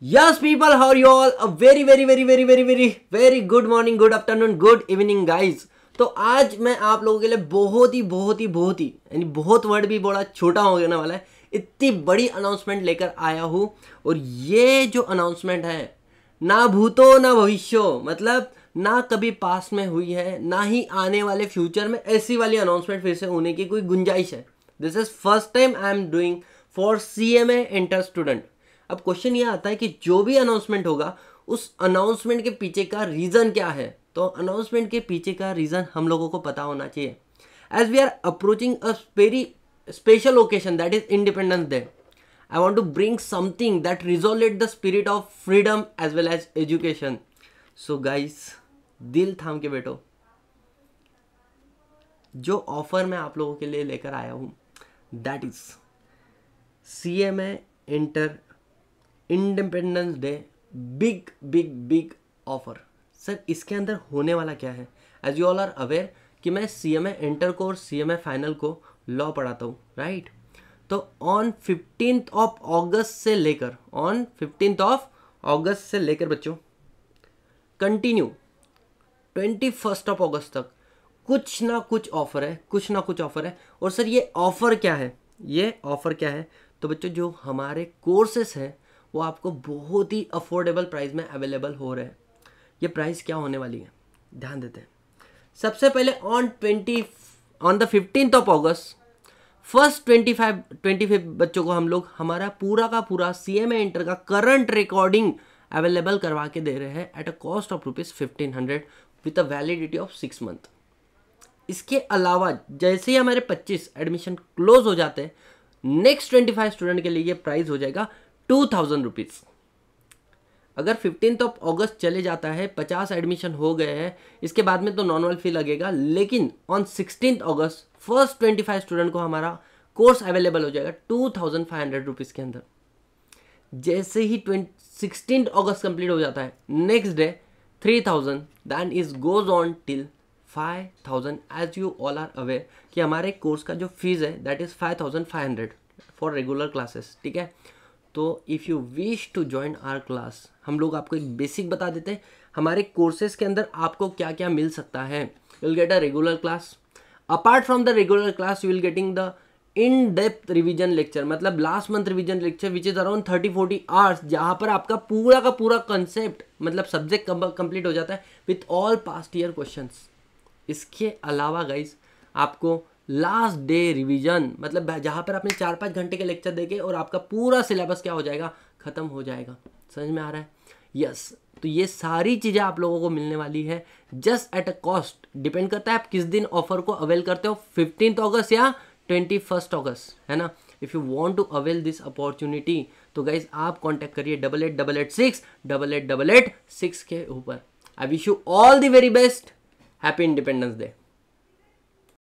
Yes people how are you all a very very very very very very very good morning good afternoon good evening guys तो आज मैं आप लोगों के लिए बहुत ही बहुत ही बहुत ही यानी बहुत वर्ड भी बड़ा छोटा हो जाने वाला है इतनी बड़ी अनाउंसमेंट लेकर आया हूँ और ये जो अनाउंसमेंट है ना भूतो ना भविष्य मतलब ना कभी पास में हुई है ना ही आने वाले फ्यूचर में ऐसी वाली अनाउंसमेंट फिर से होने की कोई गुंजाइश है this is first time I am doing for C M A inter student अब क्वेश्चन ये आता है कि जो भी अनाउंसमेंट होगा उस अनाउंसमेंट के पीछे का रीज़न क्या है तो अनाउंसमेंट के पीछे का रीज़न हम लोगों को पता होना चाहिए as we are approaching a very special occasion that is Independence Day I want to bring something that resonate the spirit of freedom as well as education so guys दिल थाम के बैठो जो ऑफर मैं आप लोगों के लिए लेकर आया हूँ that is C M A inter Independence Day big big big offer sir इसके अंदर होने वाला क्या है as you all are aware कि मैं सी एम ए इंटर को और सी एम ए फाइनल को लॉ पढ़ाता हूँ राइट तो ऑन फिफ्टीन ऑफ ऑगस्ट से लेकर ऑन फिफ्टीन ऑफ ऑगस्ट से लेकर बच्चों continue twenty first of August तक कुछ ना कुछ ऑफर है कुछ ना कुछ ऑफर है और सर ये ऑफर क्या है ये ऑफर क्या है तो बच्चों जो हमारे कोर्सेस हैं वो आपको बहुत ही अफोर्डेबल प्राइस में अवेलेबल हो रहे हैं ये प्राइस क्या होने वाली है ध्यान देते हैं सबसे पहले on twenty on the fifteenth of August first twenty five twenty five बच्चों को हम लोग हमारा पूरा का पूरा सी एम इंटर का करंट रिकॉर्डिंग अवेलेबल करवा के दे रहे हैं at a cost of rupees fifteen hundred with a validity of six month इसके अलावा जैसे ही हमारे पच्चीस एडमिशन क्लोज हो जाते हैं नेक्स्ट ट्वेंटी फाइव स्टूडेंट के लिए ये प्राइस हो जाएगा टू थाउजेंड रुपीज़ अगर फिफ्टीन ऑफ अगस्त चले जाता है पचास एडमिशन हो गए हैं इसके बाद में तो नॉर्मल फी लगेगा लेकिन ऑन सिक्सटीन अगस्त फर्स्ट ट्वेंटी फाइव स्टूडेंट को हमारा कोर्स अवेलेबल हो जाएगा two thousand five hundred rupees के अंदर जैसे ही सिक्सटीन अगस्त कंप्लीट हो जाता है next day three thousand then is goes on till five thousand as you all are aware कि हमारे कोर्स का जो फीस है that is five thousand five hundred for regular classes ठीक है तो if you wish to join our class हम लोग आपको एक बेसिक बता देते हैं हमारे कोर्सेज के अंदर आपको क्या क्या मिल सकता है you will get a regular class apart from the regular class you will getting the in depth revision lecture मतलब last month revision lecture which is around thirty forty hours जहाँ पर आपका पूरा का पूरा कंसेप्ट मतलब सब्जेक्ट कंप्लीट हो जाता है with all past year question इसके अलावा गाइज आपको लास्ट डे रिवीजन मतलब जहाँ पर आपने चार पाँच घंटे के लेक्चर देखे और आपका पूरा सिलेबस क्या हो जाएगा ख़त्म हो जाएगा समझ में आ रहा है यस तो ये सारी चीज़ें आप लोगों को मिलने वाली है just at a cost depend करता है आप किस दिन ऑफर को अवेल करते हो फिफ्टीन अगस्त या ट्वेंटी फर्स्ट अगस्त है ना if you want to avail this opportunity तो गाइज आप कॉन्टैक्ट करिए double eight double eight six double eight double eight six के ऊपर I wish you all the very best happy Independence day